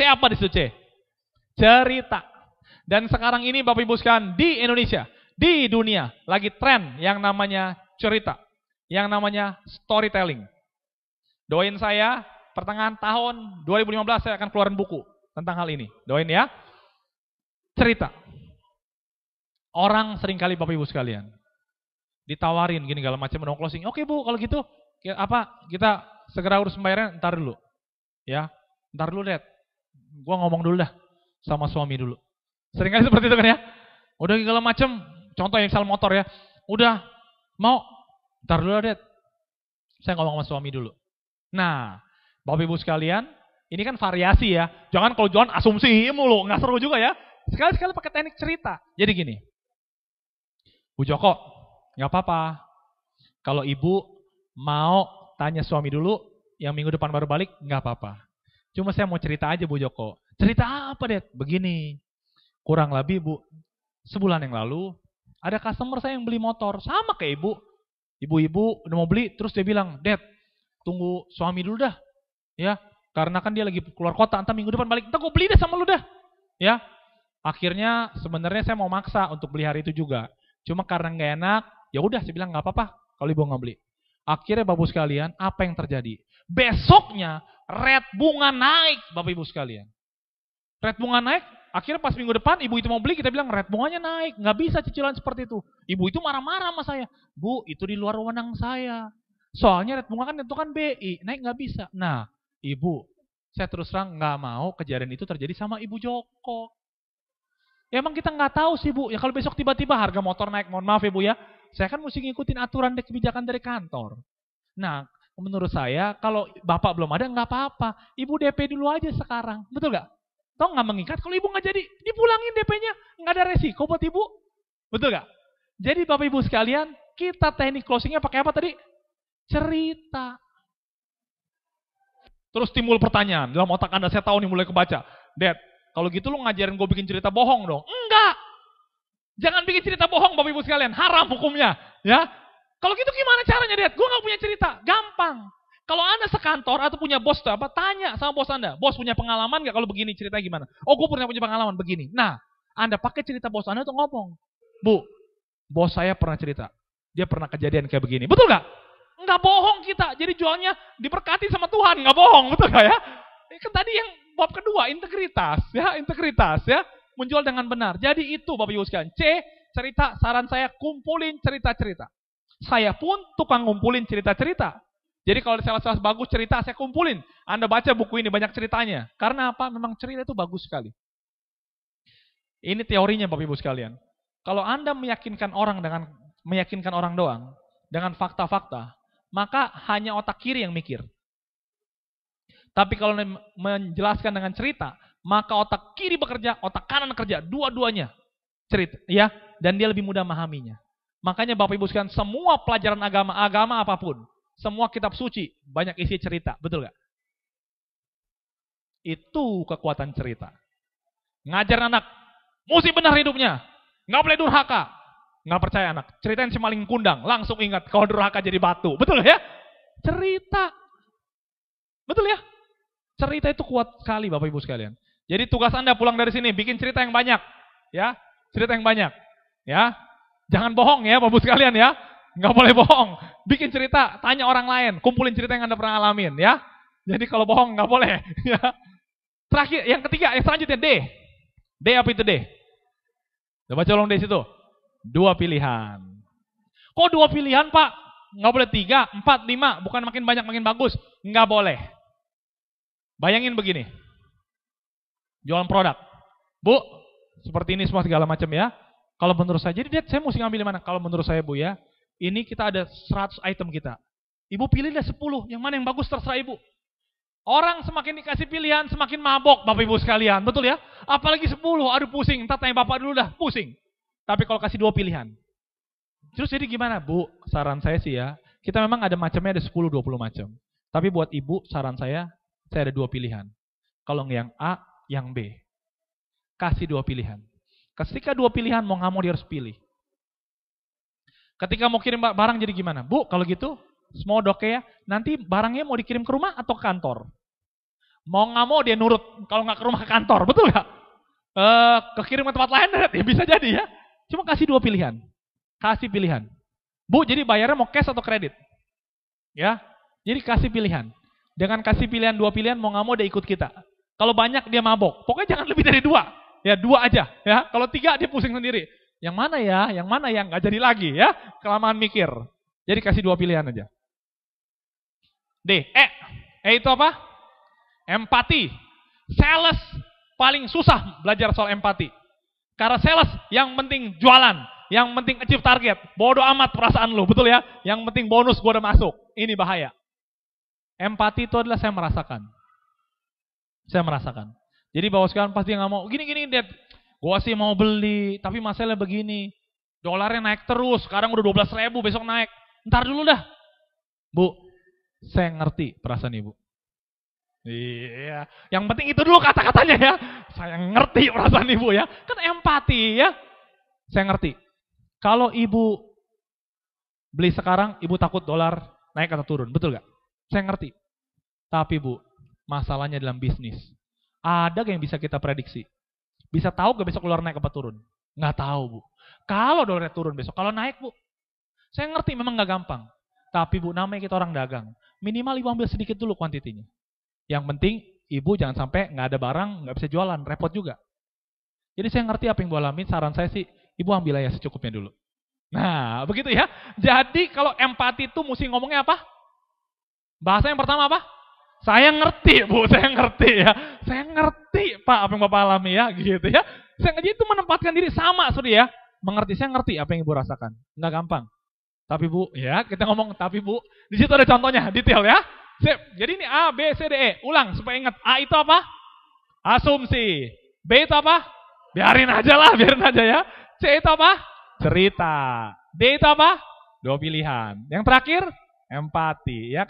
C apa di situ C? Cerita. Dan sekarang ini Bapak Ibu sekalian di Indonesia, di dunia lagi tren yang namanya cerita, yang namanya storytelling. Doain saya pertengahan tahun 2015 saya akan keluarin buku tentang hal ini. Doain ya. Cerita. Orang seringkali Bapak Ibu sekalian ditawarin gini kalau macam no closing. Oke Bu, kalau gitu ya, apa kita segera urus pembayaran ntar dulu. Ya. Ntar dulu, deh gue ngomong dulu dah sama suami dulu. sering kali seperti itu kan ya. Udah segala macam, contoh yang sel motor ya. Udah, mau, ntar dulu deh. Saya ngomong sama suami dulu. Nah, Bapak Ibu sekalian, ini kan variasi ya. Jangan kalau jangan asumsi mulu, nggak seru juga ya. Sekali-sekali pakai teknik cerita. Jadi gini, Bu Joko, nggak apa-apa. Kalau ibu mau tanya suami dulu, yang minggu depan baru balik, nggak apa-apa. Cuma saya mau cerita aja Bu Joko. Cerita apa Det? Begini, kurang lebih Bu, sebulan yang lalu ada customer saya yang beli motor sama kayak Ibu. Ibu-ibu udah mau beli terus dia bilang, "Det, tunggu suami dulu dah." Ya, karena kan dia lagi keluar kota, entah minggu depan balik. Entah gue beli deh sama lu dah. Ya. Akhirnya sebenarnya saya mau maksa untuk beli hari itu juga. Cuma karena nggak enak, ya udah saya bilang nggak apa-apa kalau ibu nggak beli. Akhirnya babu sekalian, apa yang terjadi? Besoknya Red bunga naik, Bapak Ibu sekalian. Red bunga naik, akhirnya pas minggu depan ibu itu mau beli, kita bilang red bunganya naik. Nggak bisa cicilan seperti itu. Ibu itu marah-marah sama saya. Bu, itu di luar wewenang saya. Soalnya red bunga kan kan BI, naik nggak bisa. Nah, ibu, saya terus terang nggak mau kejadian itu terjadi sama ibu Joko. Ya emang kita nggak tahu sih bu. Ya kalau besok tiba-tiba harga motor naik, mohon maaf ya bu ya. Saya kan mesti ngikutin aturan dan kebijakan dari kantor. Nah, menurut saya kalau bapak belum ada nggak apa-apa. Ibu DP dulu aja sekarang, betul nggak? Toh nggak mengikat. Kalau ibu nggak jadi, dipulangin DP-nya, nggak ada resiko buat ibu, betul nggak? Jadi bapak ibu sekalian, kita teknik closingnya pakai apa tadi? Cerita. Terus timbul pertanyaan dalam otak anda, saya tahu nih mulai kebaca. Dad, kalau gitu lu ngajarin gue bikin cerita bohong dong. Enggak. Jangan bikin cerita bohong Bapak Ibu sekalian, haram hukumnya. Ya, kalau gitu gimana caranya, Dad? Gue nggak punya cerita. Gampang. Kalau Anda sekantor atau punya bos tuh apa, tanya sama bos Anda. Bos punya pengalaman nggak kalau begini cerita gimana? Oh, gue pernah punya pengalaman begini. Nah, Anda pakai cerita bos Anda untuk ngomong. Bu, bos saya pernah cerita. Dia pernah kejadian kayak begini. Betul nggak? Nggak bohong kita. Jadi jualnya diperkati sama Tuhan. Nggak bohong, betul nggak ya? Eh, kan tadi yang bab kedua, integritas. ya Integritas ya. Menjual dengan benar. Jadi itu Bapak Ibu sekalian. C, cerita. Saran saya kumpulin cerita-cerita. Saya pun tukang ngumpulin cerita-cerita. Jadi kalau salah salah bagus cerita saya kumpulin. Anda baca buku ini banyak ceritanya. Karena apa? Memang cerita itu bagus sekali. Ini teorinya Bapak Ibu sekalian. Kalau Anda meyakinkan orang dengan meyakinkan orang doang, dengan fakta-fakta, maka hanya otak kiri yang mikir. Tapi kalau menjelaskan dengan cerita, maka otak kiri bekerja, otak kanan kerja, dua-duanya cerita, ya, dan dia lebih mudah memahaminya. Makanya Bapak Ibu sekalian, semua pelajaran agama, agama apapun, semua kitab suci, banyak isi cerita, betul gak? Itu kekuatan cerita. Ngajar anak, mesti benar hidupnya. Nggak boleh durhaka. Nggak percaya anak. Ceritain si maling kundang, langsung ingat kalau durhaka jadi batu. Betul ya? Cerita. Betul ya? Cerita itu kuat sekali Bapak Ibu sekalian. Jadi tugas Anda pulang dari sini, bikin cerita yang banyak. Ya, cerita yang banyak. Ya, Jangan bohong ya Bapak sekalian ya. Nggak boleh bohong. Bikin cerita, tanya orang lain, kumpulin cerita yang Anda pernah alamin ya. Jadi kalau bohong nggak boleh. Ya. Terakhir, yang ketiga, yang selanjutnya D. D apa itu D? Coba colong D situ. Dua pilihan. Kok dua pilihan Pak? Nggak boleh tiga, empat, lima. Bukan makin banyak makin bagus. Nggak boleh. Bayangin begini. Jualan produk. Bu, seperti ini semua segala macam ya. Kalau menurut saya, jadi dia, saya mesti ngambil di mana? Kalau menurut saya Bu ya, ini kita ada 100 item kita. Ibu pilihlah 10, yang mana yang bagus terserah Ibu. Orang semakin dikasih pilihan, semakin mabok Bapak Ibu sekalian, betul ya? Apalagi 10, aduh pusing, entah tanya Bapak dulu dah, pusing. Tapi kalau kasih dua pilihan. Terus jadi gimana Bu? Saran saya sih ya, kita memang ada macamnya ada 10, 20 macam. Tapi buat Ibu, saran saya, saya ada dua pilihan. Kalau yang A, yang B. Kasih dua pilihan. Ketika dua pilihan mau nggak mau dia harus pilih. Ketika mau kirim barang jadi gimana? Bu, kalau gitu semua oke ya. Nanti barangnya mau dikirim ke rumah atau ke kantor? Mau nggak mau dia nurut. Kalau nggak ke rumah ke kantor, betul nggak? E, eh, kirim ke tempat lain, ya bisa jadi ya. Cuma kasih dua pilihan. Kasih pilihan. Bu, jadi bayarnya mau cash atau kredit? Ya, jadi kasih pilihan. Dengan kasih pilihan dua pilihan, mau nggak mau dia ikut kita. Kalau banyak dia mabok. Pokoknya jangan lebih dari dua ya dua aja ya. Kalau tiga dia pusing sendiri. Yang mana ya? Yang mana yang nggak jadi lagi ya? Kelamaan mikir. Jadi kasih dua pilihan aja. D. E. E itu apa? Empati. Sales paling susah belajar soal empati. Karena sales yang penting jualan, yang penting achieve target. Bodoh amat perasaan lo, betul ya? Yang penting bonus gue udah masuk. Ini bahaya. Empati itu adalah saya merasakan. Saya merasakan. Jadi bawa sekarang pasti nggak mau. Gini gini Dad, gua sih mau beli, tapi masalahnya begini. Dolarnya naik terus, sekarang udah 12 ribu, besok naik. Ntar dulu dah. Bu, saya ngerti perasaan ibu. Iya, yang penting itu dulu kata-katanya ya. Saya ngerti perasaan ibu ya. Kan empati ya. Saya ngerti. Kalau ibu beli sekarang, ibu takut dolar naik atau turun. Betul gak? Saya ngerti. Tapi bu, masalahnya dalam bisnis. Ada yang bisa kita prediksi. Bisa tahu gak besok dolar naik apa turun? Nggak tahu, Bu. Kalau dolar turun besok, kalau naik, Bu. Saya ngerti memang nggak gampang. Tapi Bu, namanya kita orang dagang. Minimal Ibu ambil sedikit dulu kuantitinya. Yang penting Ibu jangan sampai nggak ada barang, nggak bisa jualan, repot juga. Jadi saya ngerti apa yang Bu alamin, saran saya sih, Ibu ambil aja secukupnya dulu. Nah, begitu ya. Jadi kalau empati itu mesti ngomongnya apa? Bahasa yang pertama apa? Saya ngerti, Bu. Saya ngerti ya. Pak apa yang Bapak alami ya gitu ya. Saya ngaji itu menempatkan diri sama sudah ya. Mengerti saya ngerti apa yang Ibu rasakan. Enggak gampang. Tapi Bu, ya, kita ngomong tapi Bu. Di situ ada contohnya, detail ya. Sip. Jadi ini A, B, C, D, E. Ulang supaya ingat. A itu apa? Asumsi. B itu apa? Biarin aja lah, biarin aja ya. C itu apa? Cerita. D itu apa? Dua pilihan. Yang terakhir, empati. Ya,